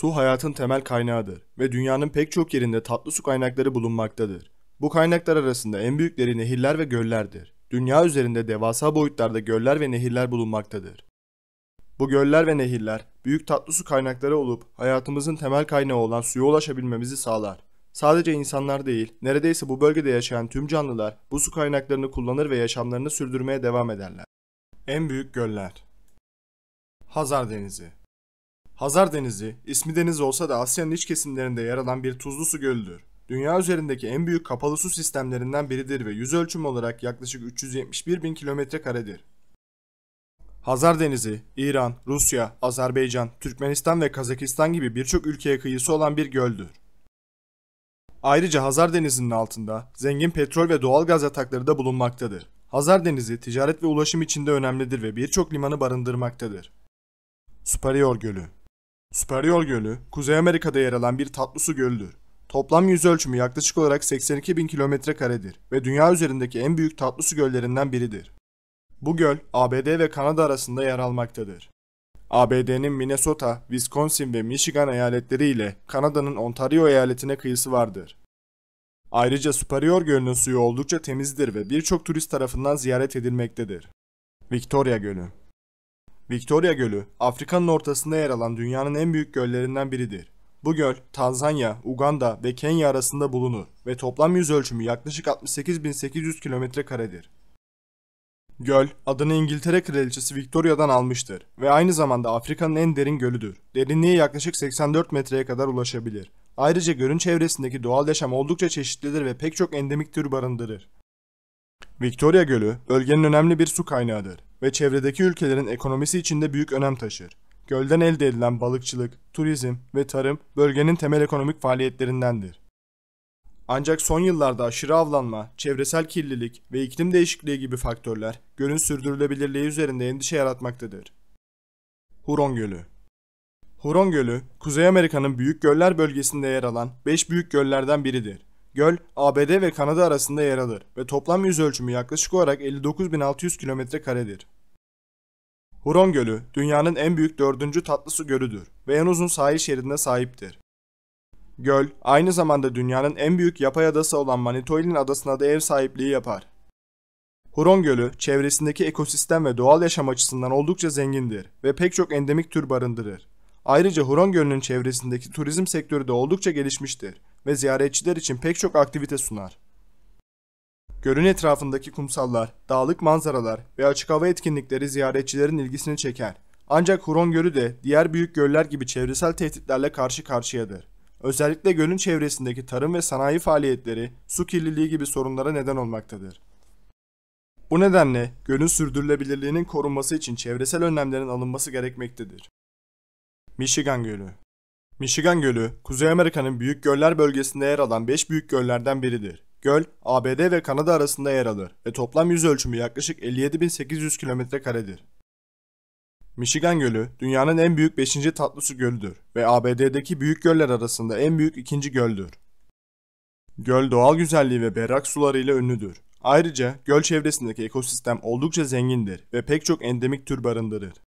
Su hayatın temel kaynağıdır ve dünyanın pek çok yerinde tatlı su kaynakları bulunmaktadır. Bu kaynaklar arasında en büyükleri nehirler ve göllerdir. Dünya üzerinde devasa boyutlarda göller ve nehirler bulunmaktadır. Bu göller ve nehirler büyük tatlı su kaynakları olup hayatımızın temel kaynağı olan suya ulaşabilmemizi sağlar. Sadece insanlar değil, neredeyse bu bölgede yaşayan tüm canlılar bu su kaynaklarını kullanır ve yaşamlarını sürdürmeye devam ederler. En büyük göller Hazar Denizi Hazar Denizi, ismi deniz olsa da Asya'nın iç kesimlerinde yer alan bir tuzlu su gölüdür. Dünya üzerindeki en büyük kapalı su sistemlerinden biridir ve yüz ölçüm olarak yaklaşık 371 bin kilometre karedir. Hazar Denizi, İran, Rusya, Azerbaycan, Türkmenistan ve Kazakistan gibi birçok ülkeye kıyısı olan bir göldür. Ayrıca Hazar Denizi'nin altında zengin petrol ve doğal gaz yatakları da bulunmaktadır. Hazar Denizi ticaret ve ulaşım için de önemlidir ve birçok limanı barındırmaktadır. Superior Gölü Superior Gölü, Kuzey Amerika'da yer alan bir tatlı su gölüdür. Toplam yüzölçümü yaklaşık olarak 82 bin kilometre karedir ve dünya üzerindeki en büyük tatlı su göllerinden biridir. Bu göl, ABD ve Kanada arasında yer almaktadır. ABD'nin Minnesota, Wisconsin ve Michigan eyaletleri ile Kanada'nın Ontario eyaletine kıyısı vardır. Ayrıca Superior Gölü'nün suyu oldukça temizdir ve birçok turist tarafından ziyaret edilmektedir. Victoria Gölü Victoria Gölü, Afrika'nın ortasında yer alan dünyanın en büyük göllerinden biridir. Bu göl, Tanzanya, Uganda ve Kenya arasında bulunur ve toplam yüz ölçümü yaklaşık 68.800 kilometre karedir. Göl, adını İngiltere Kraliçesi Victoria'dan almıştır ve aynı zamanda Afrika'nın en derin gölüdür. Derinliği yaklaşık 84 metreye kadar ulaşabilir. Ayrıca gölün çevresindeki doğal yaşam oldukça çeşitlidir ve pek çok endemik tür barındırır. Victoria Gölü, bölgenin önemli bir su kaynağıdır ve çevredeki ülkelerin ekonomisi için de büyük önem taşır. Gölden elde edilen balıkçılık, turizm ve tarım bölgenin temel ekonomik faaliyetlerindendir. Ancak son yıllarda aşırı avlanma, çevresel kirlilik ve iklim değişikliği gibi faktörler gölün sürdürülebilirliği üzerinde endişe yaratmaktadır. Huron Gölü Huron Gölü, Kuzey Amerika'nın büyük göller bölgesinde yer alan 5 büyük göllerden biridir. Göl, ABD ve Kanada arasında yer alır ve toplam yüz ölçümü yaklaşık olarak 59.600 kilometre karedir. Huron Gölü, dünyanın en büyük dördüncü tatlı su gölüdür ve en uzun sahil şeridine sahiptir. Göl, aynı zamanda dünyanın en büyük yapay adası olan Manitoulin adasına da ev sahipliği yapar. Huron Gölü, çevresindeki ekosistem ve doğal yaşam açısından oldukça zengindir ve pek çok endemik tür barındırır. Ayrıca Huron Gölü'nün çevresindeki turizm sektörü de oldukça gelişmiştir ve ziyaretçiler için pek çok aktivite sunar. Gölün etrafındaki kumsallar, dağlık manzaralar ve açık hava etkinlikleri ziyaretçilerin ilgisini çeker. Ancak Huron Gölü de diğer büyük göller gibi çevresel tehditlerle karşı karşıyadır. Özellikle gölün çevresindeki tarım ve sanayi faaliyetleri su kirliliği gibi sorunlara neden olmaktadır. Bu nedenle gölün sürdürülebilirliğinin korunması için çevresel önlemlerin alınması gerekmektedir. Michigan Gölü Michigan Gölü, Kuzey Amerika'nın büyük göller bölgesinde yer alan 5 büyük göllerden biridir. Göl, ABD ve Kanada arasında yer alır ve toplam yüz ölçümü yaklaşık 57.800 km karedir. Michigan Gölü, dünyanın en büyük 5. tatlı su gölüdür ve ABD'deki büyük göller arasında en büyük ikinci göldür. Göl doğal güzelliği ve berrak sularıyla ünlüdür. Ayrıca göl çevresindeki ekosistem oldukça zengindir ve pek çok endemik tür barındırır.